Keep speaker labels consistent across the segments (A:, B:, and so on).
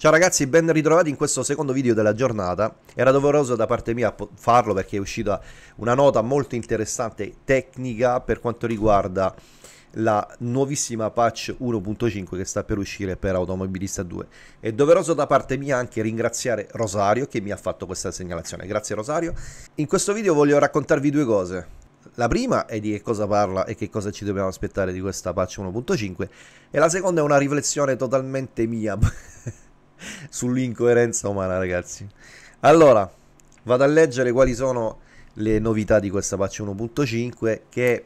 A: Ciao ragazzi, ben ritrovati in questo secondo video della giornata. Era doveroso da parte mia farlo perché è uscita una nota molto interessante tecnica per quanto riguarda la nuovissima patch 1.5 che sta per uscire per Automobilista 2. È doveroso da parte mia anche ringraziare Rosario che mi ha fatto questa segnalazione. Grazie Rosario. In questo video voglio raccontarvi due cose. La prima è di che cosa parla e che cosa ci dobbiamo aspettare di questa patch 1.5 e la seconda è una riflessione totalmente mia sull'incoerenza umana, ragazzi. Allora, vado a leggere quali sono le novità di questa patch 1.5 che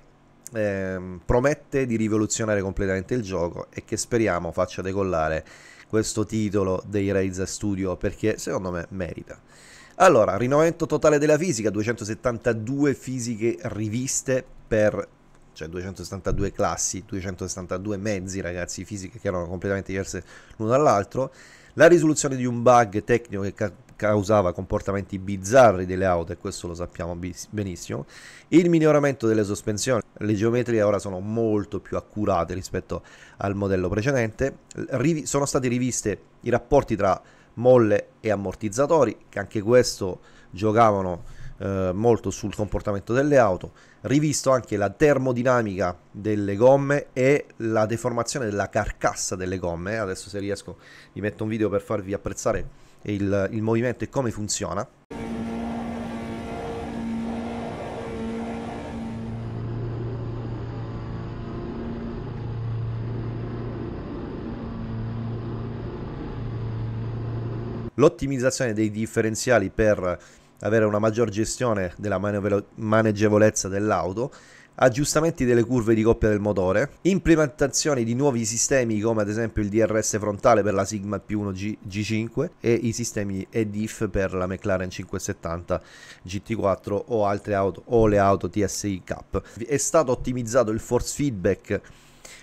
A: ehm, promette di rivoluzionare completamente il gioco e che speriamo faccia decollare questo titolo dei Razer Studio perché secondo me merita. Allora, rinnovamento totale della fisica, 272 fisiche riviste per cioè 272 classi, 272 mezzi, ragazzi, fisiche che erano completamente diverse l'uno dall'altro. La risoluzione di un bug tecnico che ca- causava comportamenti bizzarri delle auto, e questo lo sappiamo bis- benissimo. Il miglioramento delle sospensioni, le geometrie ora sono molto più accurate rispetto al modello precedente. Rivi- sono stati riviste i rapporti tra molle e ammortizzatori, che anche questo giocavano eh, molto sul comportamento delle auto, rivisto anche la termodinamica delle gomme e la deformazione della carcassa delle gomme. Adesso se riesco vi metto un video per farvi apprezzare il, il movimento e come funziona. l'ottimizzazione dei differenziali per avere una maggior gestione della maneggevolezza dell'auto, aggiustamenti delle curve di coppia del motore, implementazioni di nuovi sistemi come ad esempio il DRS frontale per la Sigma P1 G5 e i sistemi EDIF per la McLaren 570 GT4 o altre auto o le auto TSI Cup. È stato ottimizzato il force feedback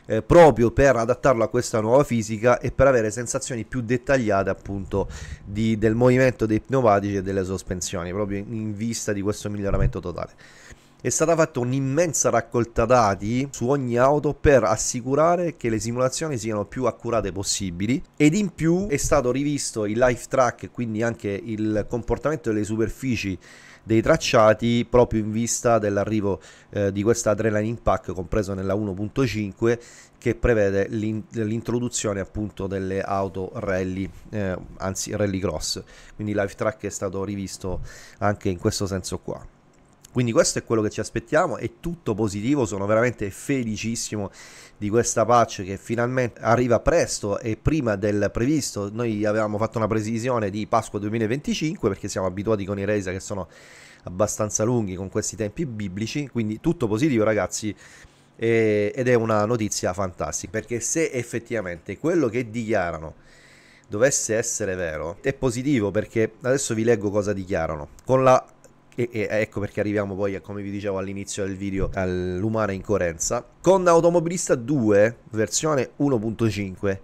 A: eh, proprio per adattarlo a questa nuova fisica e per avere sensazioni più dettagliate appunto di, del movimento dei pneumatici e delle sospensioni, proprio in vista di questo miglioramento totale è stata fatta un'immensa raccolta dati su ogni auto per assicurare che le simulazioni siano più accurate possibili ed in più è stato rivisto il life track quindi anche il comportamento delle superfici dei tracciati proprio in vista dell'arrivo eh, di questa adrenaline pack compreso nella 1.5 che prevede l'introduzione appunto delle auto rally eh, anzi rally cross quindi life track è stato rivisto anche in questo senso qua quindi questo è quello che ci aspettiamo, è tutto positivo, sono veramente felicissimo di questa patch che finalmente arriva presto e prima del previsto. Noi avevamo fatto una precisione di Pasqua 2025 perché siamo abituati con i Reisa che sono abbastanza lunghi con questi tempi biblici, quindi tutto positivo ragazzi e, ed è una notizia fantastica perché se effettivamente quello che dichiarano dovesse essere vero, è positivo perché adesso vi leggo cosa dichiarano. Con la e, e, ecco perché arriviamo poi, come vi dicevo all'inizio del video, all'umana incoerenza. Con Automobilista 2, versione 1.5,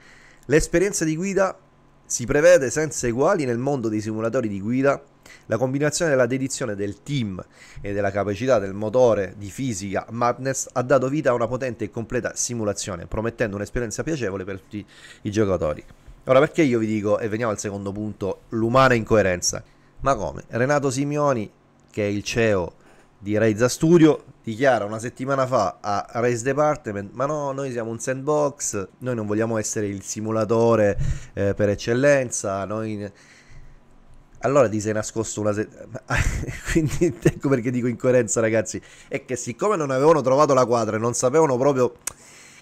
A: l'esperienza di guida si prevede senza eguali nel mondo dei simulatori di guida. La combinazione della dedizione del team e della capacità del motore di fisica Madness ha dato vita a una potente e completa simulazione, promettendo un'esperienza piacevole per tutti i giocatori. Ora, perché io vi dico, e veniamo al secondo punto, l'umana incoerenza? Ma come? Renato Simioni che è il CEO di Reza Studio, dichiara una settimana fa a Race Department, ma no, noi siamo un sandbox, noi non vogliamo essere il simulatore eh, per eccellenza, noi... Allora ti sei nascosto una settimana. Quindi ecco perché dico incoerenza, ragazzi. È che siccome non avevano trovato la quadra e non sapevano proprio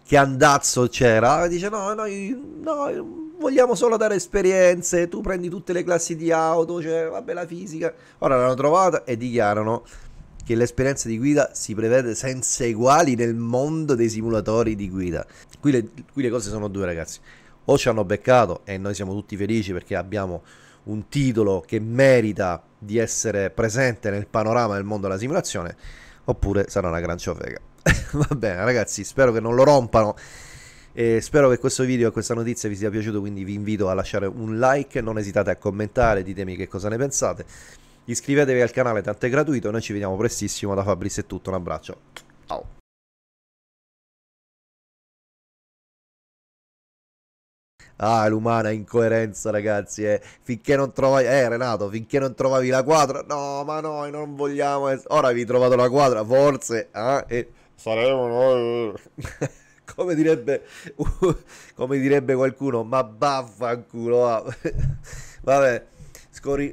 A: che andazzo c'era, dice no, noi, no, vogliamo solo dare esperienze, tu prendi tutte le classi di auto, cioè vabbè la fisica. Ora l'hanno trovata e dichiarano che l'esperienza di guida si prevede senza eguali nel mondo dei simulatori di guida. Qui le, qui le cose sono due ragazzi, o ci hanno beccato e noi siamo tutti felici perché abbiamo un titolo che merita di essere presente nel panorama del mondo della simulazione, oppure sarà una gran ciofega. Va bene ragazzi, spero che non lo rompano. E spero che questo video e questa notizia vi sia piaciuto, quindi vi invito a lasciare un like, non esitate a commentare, ditemi che cosa ne pensate. Iscrivetevi al canale, tanto è gratuito, noi ci vediamo prestissimo, da Fabrizio è tutto, un abbraccio, ciao! Ah, l'umana incoerenza, ragazzi. Eh. Finché non trovavi. Eh, Renato, finché non trovavi la quadra. No, ma noi non vogliamo. Ora vi trovate la quadra, forse. Ah, eh, e... Saremo noi. come direbbe, come direbbe qualcuno, ma vaffanculo. Vabbè,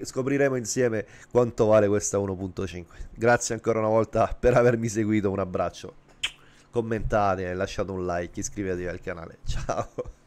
A: scopriremo insieme quanto vale questa 1.5. Grazie ancora una volta per avermi seguito, un abbraccio. Commentate, lasciate un like, iscrivetevi al canale. Ciao.